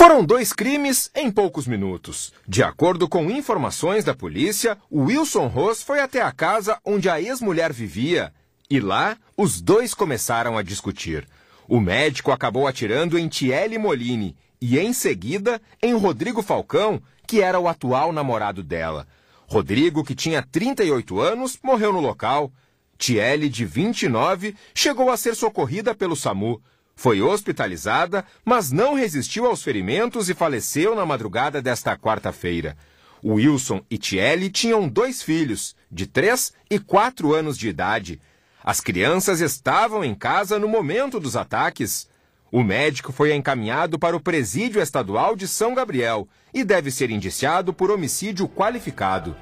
Foram dois crimes em poucos minutos. De acordo com informações da polícia, Wilson Ross foi até a casa onde a ex-mulher vivia e lá os dois começaram a discutir. O médico acabou atirando em Tiele Molini e, em seguida, em Rodrigo Falcão, que era o atual namorado dela. Rodrigo, que tinha 38 anos, morreu no local. Tiele, de 29, chegou a ser socorrida pelo SAMU. Foi hospitalizada, mas não resistiu aos ferimentos e faleceu na madrugada desta quarta-feira. Wilson e Tiele tinham dois filhos, de três e quatro anos de idade. As crianças estavam em casa no momento dos ataques. O médico foi encaminhado para o Presídio Estadual de São Gabriel e deve ser indiciado por homicídio qualificado.